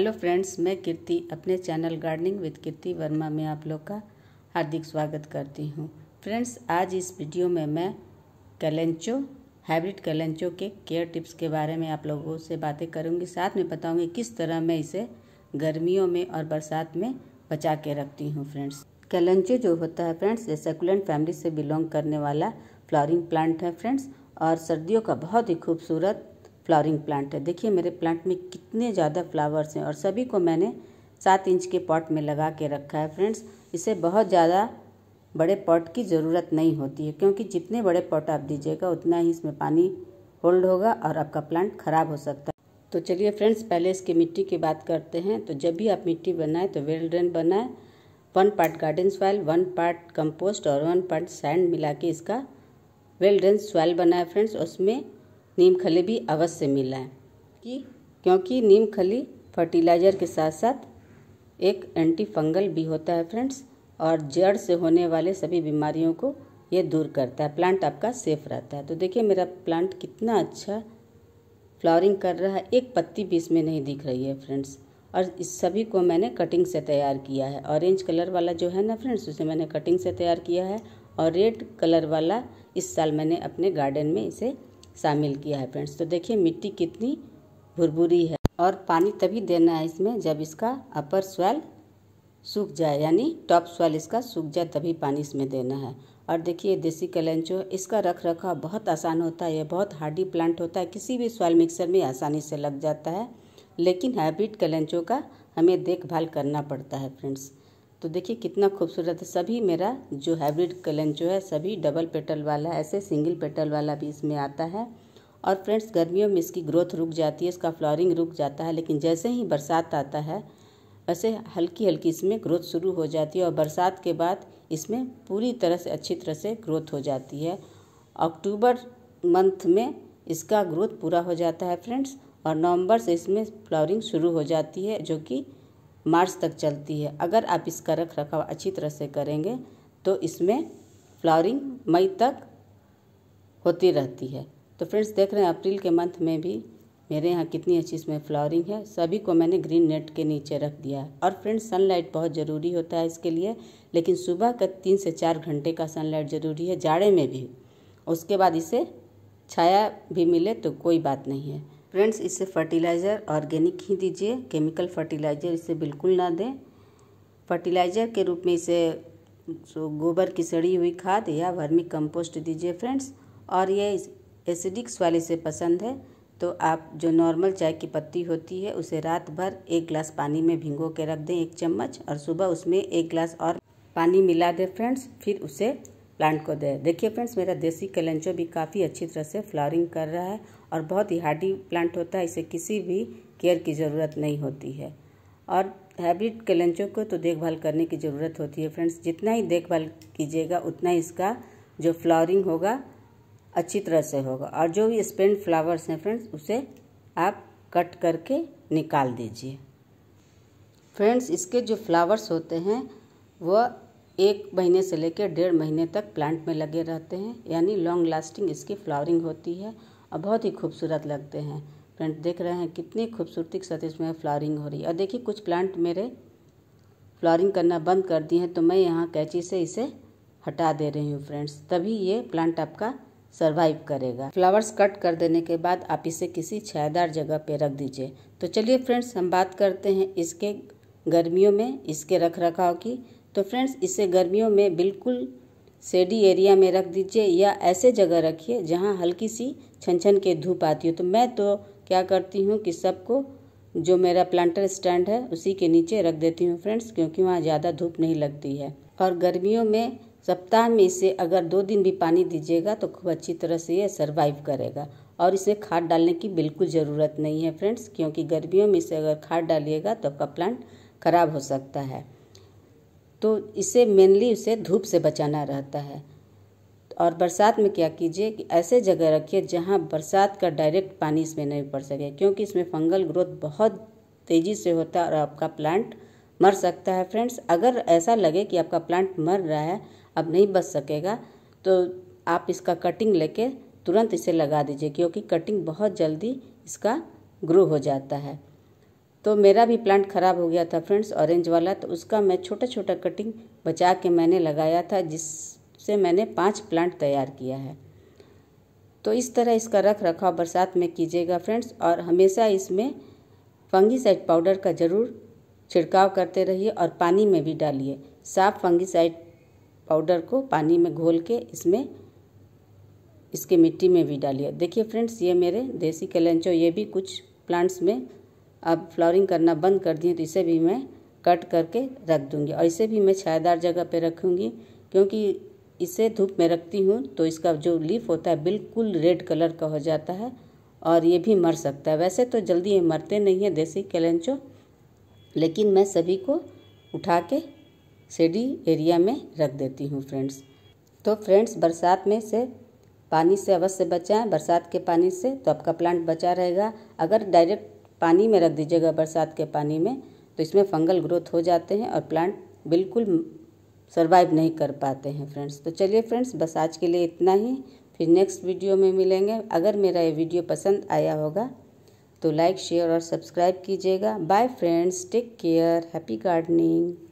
hello friends मैं कीर्ति अपने channel gardening with Kirti Verma में आप लोग का हार्दिक स्वागत करती हूँ फ्रेंड्स आज इस वीडियो में मैं कैलेंचो हाइब्रिड कैलेंचो के केयर टिप्स के बारे में आप लोगों से बातें करूंगी साथ में बताऊँगी किस तरह मैं इसे गर्मियों में और बरसात में बचा के रखती हूँ फ्रेंड्स कैलेंचो जो होता है फ्रेंड्स ये सेकुलेंट फैमिली से बिलोंग करने वाला फ्लॉरिंग प्लांट है फ्रेंड्स और सर्दियों का बहुत ही खूबसूरत फ्लावरिंग प्लांट है देखिए मेरे प्लांट में कितने ज़्यादा फ्लावर्स हैं और सभी को मैंने सात इंच के पॉट में लगा के रखा है फ्रेंड्स इसे बहुत ज़्यादा बड़े पॉट की ज़रूरत नहीं होती है क्योंकि जितने बड़े पॉट आप दीजिएगा उतना ही इसमें पानी होल्ड होगा और आपका प्लांट ख़राब हो सकता है तो चलिए फ्रेंड्स पहले इसकी मिट्टी की बात करते हैं तो जब भी आप मिट्टी बनाएं तो वेल ड्रेन बनाएं one part garden soil one part compost और वन पार्ट सैंड मिला के इसका वेल ड्रेन सॉइल बनाए फ्रेंड्स उसमें नीम खली भी अवश्य मिलाएं कि क्योंकि नीम खली फर्टिलाइज़र के साथ साथ एक एंटी फंगल भी होता है फ्रेंड्स और जड़ से होने वाले सभी बीमारियों को ये दूर करता है प्लांट आपका सेफ रहता है तो देखिए मेरा प्लांट कितना अच्छा फ्लावरिंग कर रहा है एक पत्ती भी इसमें नहीं दिख रही है फ्रेंड्स और इस सभी को मैंने कटिंग से तैयार किया है ऑरेंज कलर वाला जो है ना फ्रेंड्स उसे मैंने कटिंग से तैयार किया है और रेड कलर वाला इस साल मैंने अपने गार्डन में इसे शामिल किया है फ्रेंड्स तो देखिए मिट्टी कितनी भुरभुरी है और पानी तभी देना है इसमें जब इसका अपर स्वेल सूख जाए यानी टॉप स्वेल इसका सूख जाए तभी पानी इसमें देना है और देखिए देसी कलेंचो इसका रख रखाव बहुत आसान होता है यह बहुत हार्डी प्लांट होता है किसी भी सॉइल मिक्सर में आसानी से लग जाता है लेकिन हाइब्रिड कलेंचो का हमें देखभाल करना पड़ता है फ्रेंड्स तो देखिए कितना खूबसूरत है सभी मेरा जो हाइब्रिड कलन जो है सभी डबल पेटल वाला ऐसे सिंगल पेटल वाला भी इसमें आता है और फ्रेंड्स गर्मियों में इसकी ग्रोथ रुक जाती है इसका फ्लॉरिंग रुक जाता है लेकिन जैसे ही बरसात आता है वैसे हल्की हल्की इसमें ग्रोथ शुरू हो जाती है और बरसात के बाद इसमें पूरी तरह से अच्छी तरह से ग्रोथ हो जाती है अक्टूबर मंथ में इसका ग्रोथ पूरा हो जाता है फ्रेंड्स और नवंबर से इसमें फ्लावरिंग शुरू हो जाती है जो कि मार्च तक चलती है अगर आप इसका रख रखाव अच्छी तरह से करेंगे तो इसमें फ्लावरिंग मई तक होती रहती है तो फ्रेंड्स देख रहे हैं अप्रैल के मंथ में भी मेरे यहाँ कितनी अच्छी इसमें फ्लावरिंग है सभी को मैंने ग्रीन नेट के नीचे रख दिया है और फ्रेंड्स सनलाइट बहुत ज़रूरी होता है इसके लिए लेकिन सुबह का तीन से चार घंटे का सनलाइट ज़रूरी है जाड़े में भी उसके बाद इसे छाया भी मिले तो कोई बात नहीं है फ्रेंड्स इसे फर्टिलाइज़र ऑर्गेनिक ही दीजिए केमिकल फर्टिलाइज़र इसे बिल्कुल ना दें फर्टिलाइज़र के रूप में इसे गोबर की सड़ी हुई खाद या वर्मी कंपोस्ट दीजिए फ्रेंड्स और ये एसिडिक्स वाले से पसंद है तो आप जो नॉर्मल चाय की पत्ती होती है उसे रात भर एक गिलास पानी में भिंगो के रख दें एक चम्मच और सुबह उसमें एक गिलास और पानी मिला दें फ्रेंड्स फिर उसे प्लांट को दे देखिए फ्रेंड्स मेरा देसी कलेंचो भी काफ़ी अच्छी तरह से फ्लावरिंग कर रहा है और बहुत ही हार्डी प्लांट होता है इसे किसी भी केयर की ज़रूरत नहीं होती है और हाइब्रिड कलेंचो को तो देखभाल करने की ज़रूरत होती है फ्रेंड्स जितना ही देखभाल कीजिएगा उतना ही इसका जो फ्लावरिंग होगा अच्छी तरह से होगा और जो भी स्पेंड फ्लावर्स हैं फ्रेंड्स उसे आप कट करके निकाल दीजिए फ्रेंड्स इसके जो फ्लावर्स होते हैं वह एक महीने से लेकर डेढ़ महीने तक प्लांट में लगे रहते हैं यानी लॉन्ग लास्टिंग इसकी फ्लावरिंग होती है और बहुत ही खूबसूरत लगते हैं फ्रेंड देख रहे हैं कितनी खूबसूरती के साथ इसमें फ्लावरिंग हो रही है और देखिए कुछ प्लांट मेरे फ्लावरिंग करना बंद कर दिए हैं तो मैं यहाँ कैंची से इसे हटा दे रही हूँ फ्रेंड्स तभी ये प्लांट आपका सर्वाइव करेगा फ्लावर्स कट कर देने के बाद आप इसे किसी छायादार जगह पर रख दीजिए तो चलिए फ्रेंड्स हम बात करते हैं इसके गर्मियों में इसके रख रखाव की तो फ्रेंड्स इसे गर्मियों में बिल्कुल सेडी एरिया में रख दीजिए या ऐसे जगह रखिए जहाँ हल्की सी छन छन के धूप आती हो तो मैं तो क्या करती हूँ कि सबको जो मेरा प्लांटर स्टैंड है उसी के नीचे रख देती हूँ फ्रेंड्स क्योंकि वहाँ ज़्यादा धूप नहीं लगती है और गर्मियों में सप्ताह में इसे अगर दो दिन भी पानी दीजिएगा तो खूब अच्छी तरह से ये सर्वाइव करेगा और इसे खाद डालने की बिल्कुल ज़रूरत नहीं है फ्रेंड्स क्योंकि गर्मियों में इसे अगर खाद डालिएगा तो आपका प्लांट खराब हो सकता है तो इसे मेनली उसे धूप से बचाना रहता है और बरसात में क्या कीजिए कि ऐसे जगह रखिए जहाँ बरसात का डायरेक्ट पानी इसमें नहीं पड़ सके क्योंकि इसमें फंगल ग्रोथ बहुत तेज़ी से होता है और आपका प्लांट मर सकता है फ्रेंड्स अगर ऐसा लगे कि आपका प्लांट मर रहा है अब नहीं बच सकेगा तो आप इसका कटिंग लेके तुरंत इसे लगा दीजिए क्योंकि कटिंग बहुत जल्दी इसका ग्रो हो जाता है तो मेरा भी प्लांट ख़राब हो गया था फ्रेंड्स ऑरेंज वाला तो उसका मैं छोटा छोटा कटिंग बचा के मैंने लगाया था जिससे मैंने पाँच प्लांट तैयार किया है तो इस तरह इसका रख रखाव बरसात में कीजिएगा फ्रेंड्स और हमेशा इसमें फंगीसाइड पाउडर का ज़रूर छिड़काव करते रहिए और पानी में भी डालिए साफ फंगीसाइड पाउडर को पानी में घोल के इसमें इसके मिट्टी में भी डालिए देखिए फ्रेंड्स ये मेरे देसी कलेंचो ये भी कुछ प्लांट्स में अब फ्लोरिंग करना बंद कर दिए तो इसे भी मैं कट करके रख दूँगी और इसे भी मैं छायादार जगह पे रखूँगी क्योंकि इसे धूप में रखती हूँ तो इसका जो लीफ होता है बिल्कुल रेड कलर का हो जाता है और ये भी मर सकता है वैसे तो जल्दी ये मरते नहीं है देसी कैलेंचो लेकिन मैं सभी को उठा के शेडी एरिया में रख देती हूँ फ्रेंड्स तो फ्रेंड्स बरसात में से पानी से अवश्य बचाएं बरसात के पानी से तो आपका प्लांट बचा रहेगा अगर डायरेक्ट पानी में रख दीजिएगा बरसात के पानी में तो इसमें फंगल ग्रोथ हो जाते हैं और प्लांट बिल्कुल सर्वाइव नहीं कर पाते हैं फ्रेंड्स तो चलिए फ्रेंड्स बस आज के लिए इतना ही फिर नेक्स्ट वीडियो में मिलेंगे अगर मेरा ये वीडियो पसंद आया होगा तो लाइक शेयर और सब्सक्राइब कीजिएगा bye friends take care happy gardening